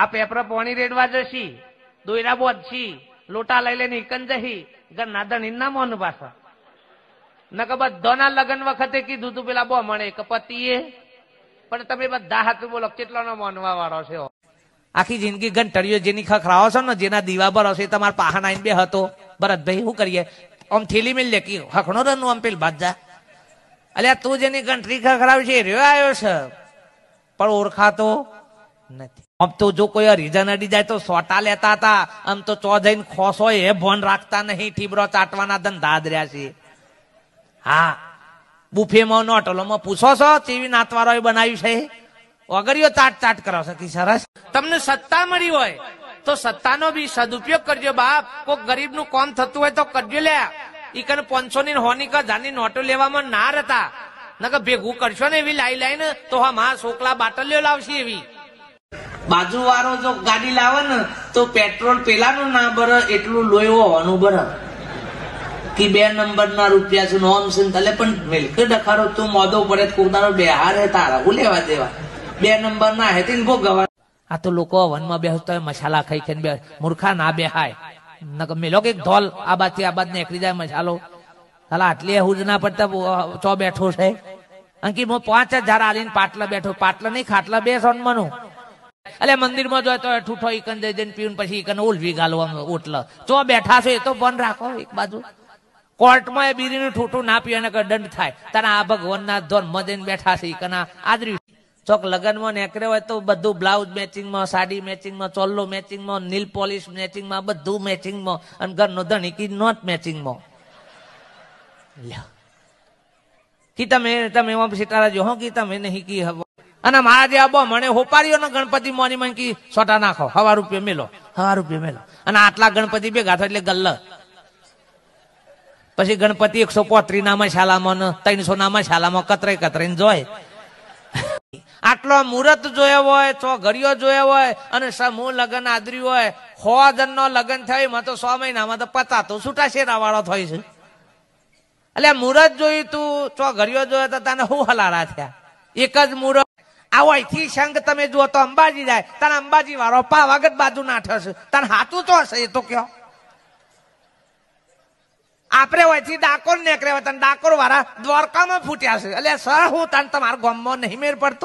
આ પેપર પોણી રેડવા જશી દોયરા બોધશી લોટા લઈ લઈને ઇકન જહી ગરના દણી ના મોન પાછા નકર બધાના લગ્ન વખતે કીધું તું પેલા બો મળે એક પતિએ પણ તમે બધા હાથું બોલો કેટલાનો મોનવા વાળો છે આખી જિંદગી ઘંટડીઓ જેની ખખરાવો છો ને જેના દીવા પર હશે તમારા પાહન આઈને બે હતો ભરતભાઈ શું કરીએ આમ થેલી મેલ લે કે હકણો રનું આમ પેલ બાજા અલ્યા તું જેની ઘંટડી ખખરાવી છે રહ્યો આવ્યો છે પણ ઓળખાતો નથી આમ તો જો કોઈ રીઝન અડી જાય તો સોટા લેતા હતા આમ તો ચો જઈને હોય એ ભોન રાખતા નહીં ઠીબરો ચાટવાના ધંધા જ રહ્યા છે હા બુફેમાં નો નોટલોમાં પૂછો છો ટીવી નાતવારો બનાવ્યું છે વગરીઓ ચાટ ચાટ કરો છો સરસ તમને સત્તા મળી હોય તો સત્તાનો બી સદુપયોગ કરજો બાપ કોઈ ગરીબનું કોમ થતું હોય તો કરજો લે ઈ કને પાંચસો ની હોની કા જાની નોટો લેવામાં ના રહેતા નકર ભેગું કરશો ને એવી લાઈ લાઈને તો હા માં છોકલા બાટલીઓ લાવશે એવી બાજુ વાળો જો ગાડી લાવે ને તો પેટ્રોલ પેલા નું ના ભરે એટલું લોહી હોવાનું ભરે કે બે નંબર ના રૂપિયા છે નોમ છે તલે પણ મિલ્ક ડખારો તું મોદો પડે કોકદારો બેહાર હે તારા હું લેવા દેવા બે નંબર ના હે તીન ભોગવા આ તો લોકો વનમાં બેસતા હોય મસાલા ખાઈ ખાઈને બે મૂર્ખા ના બેહાય મેલો કે ધોલ આ બાજથી આ બાદ નીકળી જાય મસાલો હાલા આટલી હુજ ના પડતા ચો બેઠો છે અંકી હું પાંચ હજાર આલીને પાટલા બેઠો પાટલા નહીં ખાટલા બેસો મનું એટલે મંદિરમાં જોઈએ તો ઠૂઠો ઈકન જઈ જઈને પીવું પછી ઈકન ઉલવી ગાલવા ઓટલા જો બેઠા છે એ તો બંધ રાખો એક બાજુ કોર્ટમાં એ બીરીનું ઠૂઠું ના પીએ અને દંડ થાય તારા આ ભગવાનના ધોન મજેન બેઠા છે ઈકન આદરી ચોક લગ્નમાં નેકરે હોય તો બધું બ્લાઉઝ મેચિંગમાં સાડી મેચિંગમાં ચોલ્લો મેચિંગમાં નીલ પોલિશ મેચિંગમાં બધું મેચિંગમાં અને ઘરનો ધણીકી નોટ મેચિંગમાં કી તમે તમે સીતારા જો હો કી તમે નહીં કી હવે અને મહારાજે આબો મને હોપારીઓ ને ગણપતિ મોની મન સોટા નાખો હવા રૂપિયા મેલો હવા રૂપિયા મેલો અને આટલા ગણપતિ ભેગા થાય એટલે ગલ્લ પછી ગણપતિ એકસો પોત્રી નામાં શાલામાં ત્રણસો નામાં શાલામાં કતરે કતરે જોય આટલો મુહૂર્ત જોયો હોય છો ઘડીઓ જોયો હોય અને સમૂહ લગ્ન આદરી હોય સો જણ નો લગ્ન થયો એમાં તો સો મહિનામાં તો પતા તો છૂટા શેરા વાળો થાય છે એટલે મુહૂર્ત જોયું તું ચો ઘડીઓ જોયો તો તને શું હલારા થયા એક જ મુહૂર્ત આવયથી સંઘ તમે જુઓ તો અંબાજી જાય તને અંબાજી વાળો પાવાગઢ બાજુ ના થશે તને હાથું તો હશે એ તો કયો આપણે થી ડાકોર નીકળ્યા હોય તને ડાકોર વાળા દ્વારકામાં ફૂટ્યા છે એટલે સર હું તને તમારા ગામમાં નહીં મેર પડતો